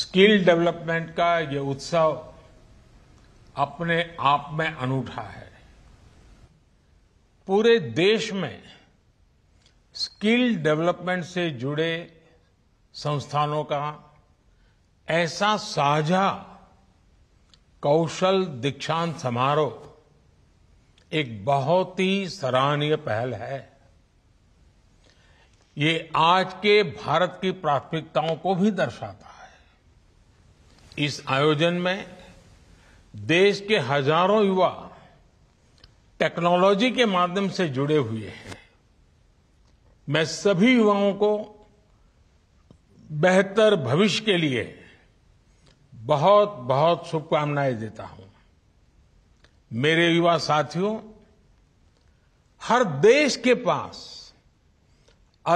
skill development का ये उत्सव अपने आप में अनूठा है पूरे देश में स्किल डेवलपमेंट से जुड़े संस्थानों का ऐसा साझा कौशल दीक्षांत समारोह एक बहुत ही सराहनीय पहल है ये आज के भारत की प्राथमिकताओं को भी दर्शाता है इस आयोजन में देश के हजारों युवा टेक्नोलॉजी के माध्यम से जुड़े हुए हैं मैं सभी युवाओं को बेहतर भविष्य के लिए बहुत बहुत शुभकामनाएं देता हूं मेरे युवा साथियों हर देश के पास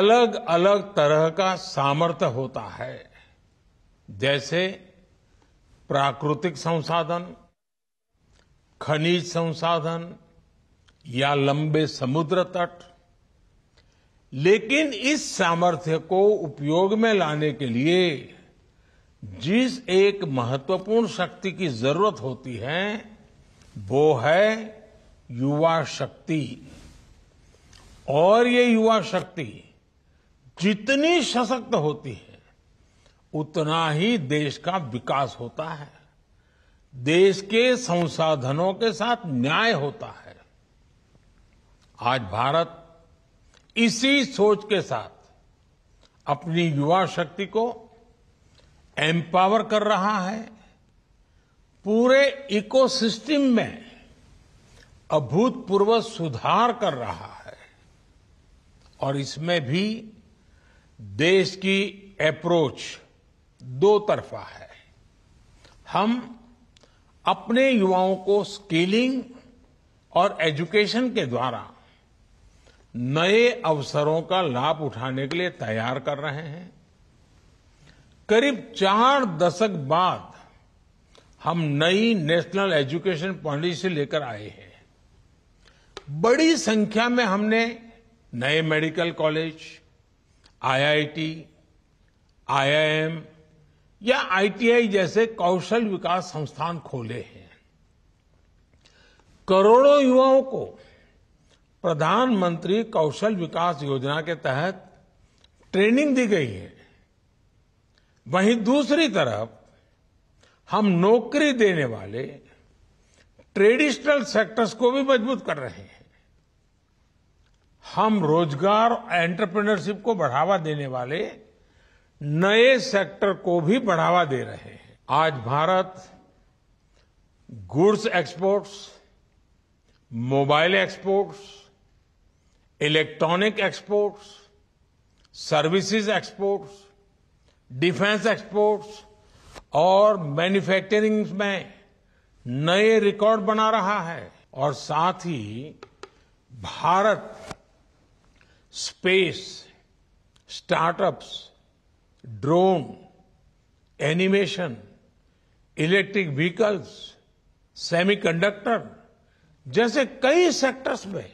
अलग अलग तरह का सामर्थ्य होता है जैसे प्राकृतिक संसाधन खनिज संसाधन या लंबे समुद्र तट लेकिन इस सामर्थ्य को उपयोग में लाने के लिए जिस एक महत्वपूर्ण शक्ति की जरूरत होती है वो है युवा शक्ति और ये युवा शक्ति जितनी सशक्त होती है उतना ही देश का विकास होता है देश के संसाधनों के साथ न्याय होता है आज भारत इसी सोच के साथ अपनी युवा शक्ति को एम्पावर कर रहा है पूरे इकोसिस्टम में अभूतपूर्व सुधार कर रहा है और इसमें भी देश की अप्रोच दो तरफा है हम अपने युवाओं को स्किलिंग और एजुकेशन के द्वारा नए अवसरों का लाभ उठाने के लिए तैयार कर रहे हैं करीब चार दशक बाद हम नई नेशनल एजुकेशन पॉलिसी लेकर आए हैं बड़ी संख्या में हमने नए मेडिकल कॉलेज आईआईटी आईआईएम या आईटीआई जैसे कौशल विकास संस्थान खोले हैं करोड़ों युवाओं को प्रधानमंत्री कौशल विकास योजना के तहत ट्रेनिंग दी गई है वहीं दूसरी तरफ हम नौकरी देने वाले ट्रेडिशनल सेक्टर्स को भी मजबूत कर रहे हैं हम रोजगार एंटरप्रेन्योरशिप को बढ़ावा देने वाले नए सेक्टर को भी बढ़ावा दे रहे हैं आज Bharat goods exports mobile exports electronic exports services exports defence exports और मैन्युफैक्चरिंग में नए रिकॉर्ड बना रहा है और साथ ही Bharat space startups drone animation electric vehicles semiconductor जैसे कई सेक्टर्स में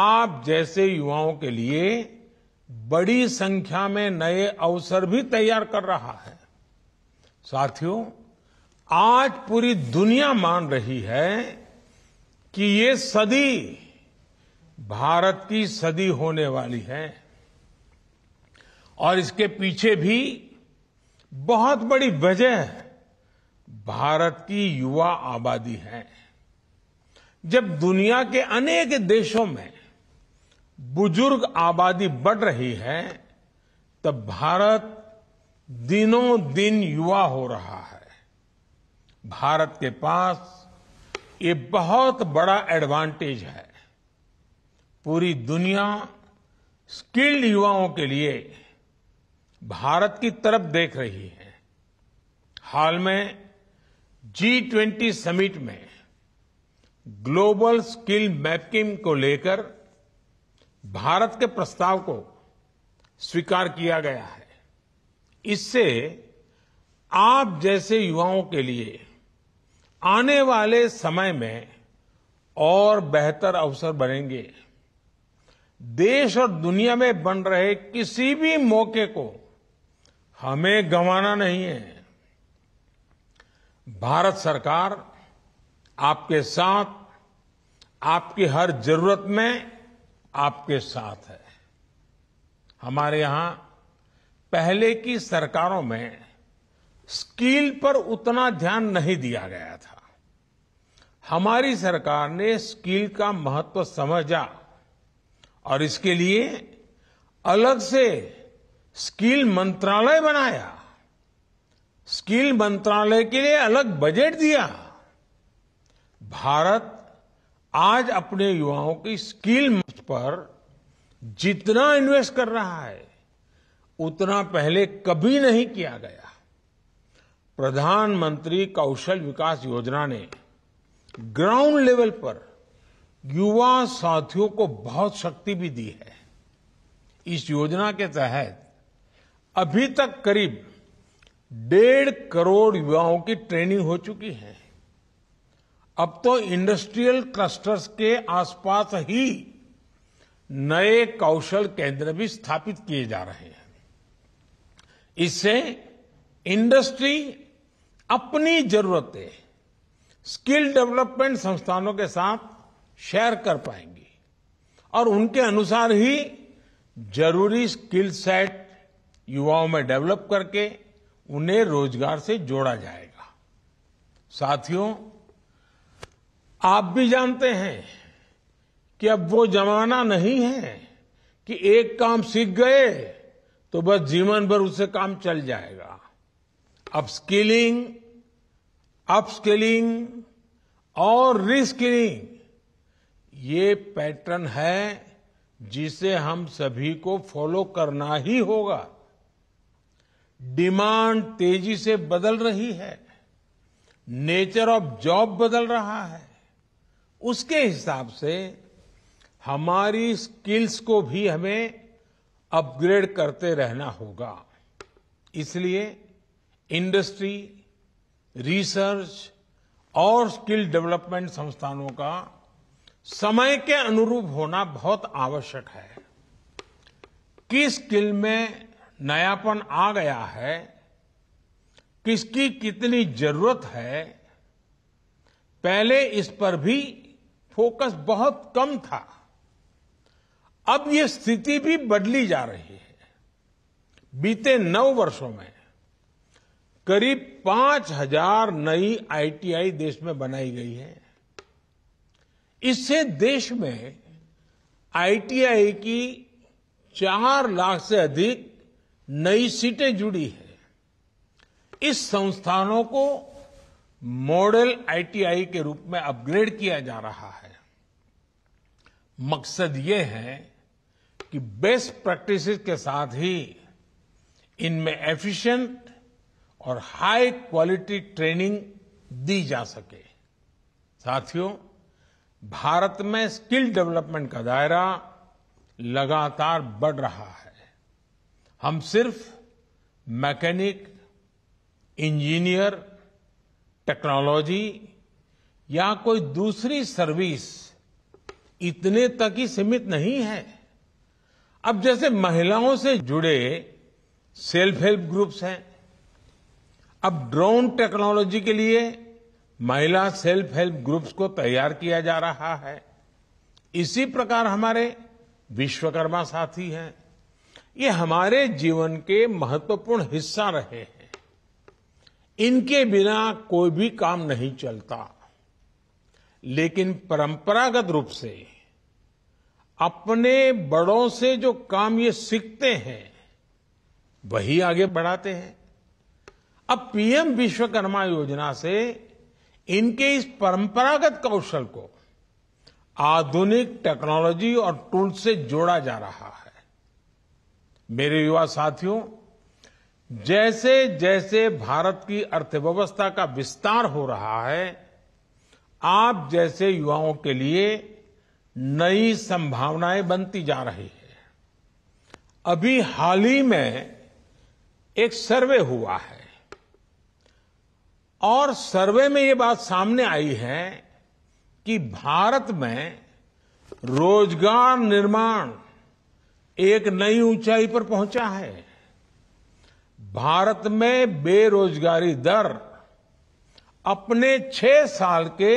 आप जैसे युवाओं के लिए बड़ी संख्या में नए अवसर भी तैयार कर रहा है साथियों आज पूरी दुनिया मान रही है कि ये सदी भारत की सदी होने वाली है और इसके पीछे भी बहुत बड़ी वजह भारत की युवा आबादी है जब दुनिया के अनेक देशों में बुजुर्ग आबादी बढ़ रही है तब भारत दिनों दिन युवा हो रहा है भारत के पास ये बहुत बड़ा एडवांटेज है पूरी दुनिया स्किल्ड युवाओं के लिए भारत की तरफ देख रही है हाल में जी ट्वेंटी समिट में ग्लोबल स्किल मैपिंग को लेकर भारत के प्रस्ताव को स्वीकार किया गया है इससे आप जैसे युवाओं के लिए आने वाले समय में और बेहतर अवसर बनेंगे देश और दुनिया में बन रहे किसी भी मौके को हमें गंवाना नहीं है भारत सरकार आपके साथ आपकी हर जरूरत में आपके साथ है हमारे यहां पहले की सरकारों में स्किल पर उतना ध्यान नहीं दिया गया था हमारी सरकार ने स्किल का महत्व समझा और इसके लिए अलग से स्किल मंत्रालय बनाया स्किल मंत्रालय के लिए अलग बजट दिया भारत आज अपने युवाओं की स्किल पर जितना इन्वेस्ट कर रहा है उतना पहले कभी नहीं किया गया प्रधानमंत्री कौशल विकास योजना ने ग्राउंड लेवल पर युवा साथियों को बहुत शक्ति भी दी है इस योजना के तहत अभी तक करीब डेढ़ करोड़ युवाओं की ट्रेनिंग हो चुकी है अब तो इंडस्ट्रियल क्लस्टर्स के आसपास ही नए कौशल केंद्र भी स्थापित किए जा रहे हैं इससे इंडस्ट्री अपनी जरूरतें स्किल डेवलपमेंट संस्थानों के साथ शेयर कर पाएंगी और उनके अनुसार ही जरूरी स्किल सेट युवाओं में डेवलप करके उन्हें रोजगार से जोड़ा जाएगा साथियों आप भी जानते हैं कि अब वो जमाना नहीं है कि एक काम सीख गए तो बस जीवन भर उससे काम चल जाएगा अपस्किलिंग अपस्किलिंग और रिस्किलिंग ये पैटर्न है जिसे हम सभी को फॉलो करना ही होगा डिमांड तेजी से बदल रही है नेचर ऑफ जॉब बदल रहा है उसके हिसाब से हमारी स्किल्स को भी हमें अपग्रेड करते रहना होगा इसलिए इंडस्ट्री रिसर्च और स्किल डेवलपमेंट संस्थानों का समय के अनुरूप होना बहुत आवश्यक है किस स्किल में नयापन आ गया है किसकी कितनी जरूरत है पहले इस पर भी फोकस बहुत कम था अब ये स्थिति भी बदली जा रही है बीते नौ वर्षों में करीब पांच हजार नई आईटीआई देश में बनाई गई है इससे देश में आईटीआई की चार लाख से अधिक नई सीटें जुड़ी है इस संस्थानों को मॉडल आईटीआई के रूप में अपग्रेड किया जा रहा है मकसद ये है कि बेस्ट प्रैक्टिसेस के साथ ही इनमें एफिशिएंट और हाई क्वालिटी ट्रेनिंग दी जा सके साथियों भारत में स्किल डेवलपमेंट का दायरा लगातार बढ़ रहा है हम सिर्फ मैकेनिक इंजीनियर टेक्नोलॉजी या कोई दूसरी सर्विस इतने तक ही सीमित नहीं है अब जैसे महिलाओं से जुड़े सेल्फ हेल्प ग्रुप्स हैं अब ड्रोन टेक्नोलॉजी के लिए महिला सेल्फ हेल्प ग्रुप्स को तैयार किया जा रहा है इसी प्रकार हमारे विश्वकर्मा साथी हैं ये हमारे जीवन के महत्वपूर्ण हिस्सा रहे हैं इनके बिना कोई भी काम नहीं चलता लेकिन परंपरागत रूप से अपने बड़ों से जो काम ये सीखते हैं वही आगे बढ़ाते हैं अब पीएम विश्वकर्मा योजना से इनके इस परंपरागत कौशल को आधुनिक टेक्नोलॉजी और टूल से जोड़ा जा रहा है मेरे युवा साथियों जैसे जैसे भारत की अर्थव्यवस्था का विस्तार हो रहा है आप जैसे युवाओं के लिए नई संभावनाएं बनती जा रही है अभी हाल ही में एक सर्वे हुआ है और सर्वे में ये बात सामने आई है कि भारत में रोजगार निर्माण एक नई ऊंचाई पर पहुंचा है भारत में बेरोजगारी दर अपने छह साल के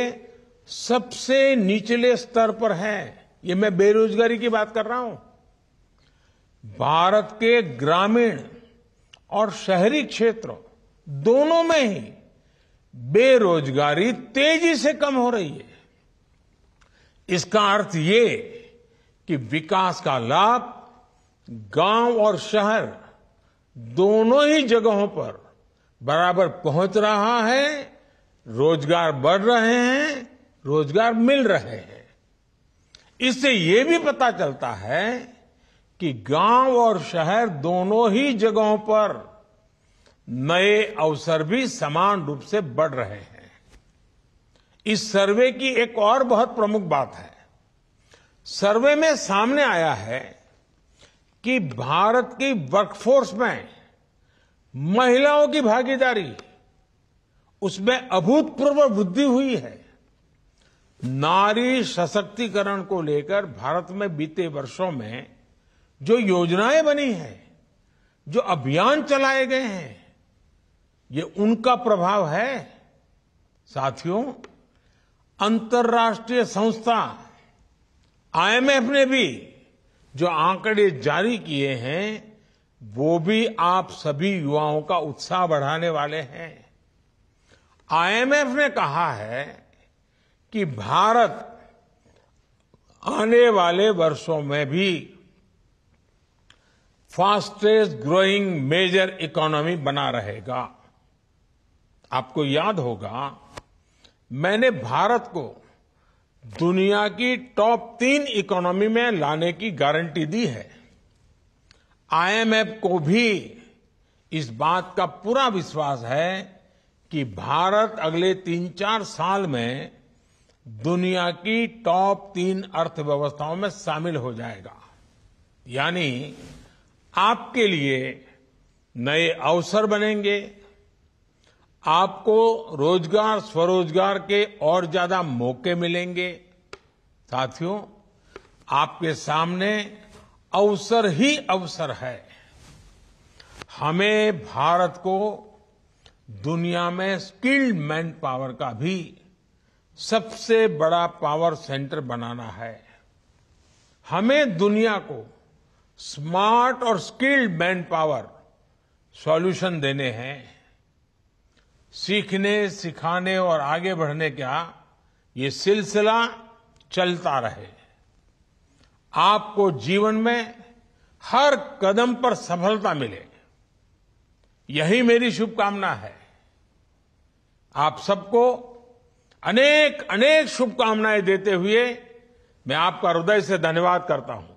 सबसे निचले स्तर पर है ये मैं बेरोजगारी की बात कर रहा हूं भारत के ग्रामीण और शहरी क्षेत्रों दोनों में ही बेरोजगारी तेजी से कम हो रही है इसका अर्थ ये कि विकास का लाभ गांव और शहर दोनों ही जगहों पर बराबर पहुंच रहा है रोजगार बढ़ रहे हैं रोजगार मिल रहे हैं इससे ये भी पता चलता है कि गांव और शहर दोनों ही जगहों पर नए अवसर भी समान रूप से बढ़ रहे हैं इस सर्वे की एक और बहुत प्रमुख बात है सर्वे में सामने आया है कि भारत की वर्कफोर्स में महिलाओं की भागीदारी उसमें अभूतपूर्व वृद्धि हुई है नारी सशक्तिकरण को लेकर भारत में बीते वर्षों में जो योजनाएं बनी हैं जो अभियान चलाए गए हैं ये उनका प्रभाव है साथियों अंतर्राष्ट्रीय संस्था आईएमएफ ने भी जो आंकड़े जारी किए हैं वो भी आप सभी युवाओं का उत्साह बढ़ाने वाले हैं आईएमएफ ने कहा है कि भारत आने वाले वर्षों में भी फास्टेस्ट ग्रोइंग मेजर इकोनॉमी बना रहेगा आपको याद होगा मैंने भारत को दुनिया की टॉप तीन इकोनॉमी में लाने की गारंटी दी है आईएमएफ को भी इस बात का पूरा विश्वास है कि भारत अगले तीन चार साल में दुनिया की टॉप तीन अर्थव्यवस्थाओं में शामिल हो जाएगा यानी आपके लिए नए अवसर बनेंगे आपको रोजगार स्वरोजगार के और ज्यादा मौके मिलेंगे साथियों आपके सामने अवसर ही अवसर है हमें भारत को दुनिया में स्किल्ड मैन पावर का भी सबसे बड़ा पावर सेंटर बनाना है हमें दुनिया को स्मार्ट और स्किल्ड मैन पावर सॉल्यूशन देने हैं सीखने सिखाने और आगे बढ़ने का ये सिलसिला चलता रहे आपको जीवन में हर कदम पर सफलता मिले यही मेरी शुभकामना है आप सबको अनेक अनेक शुभकामनाएं देते हुए मैं आपका हृदय से धन्यवाद करता हूं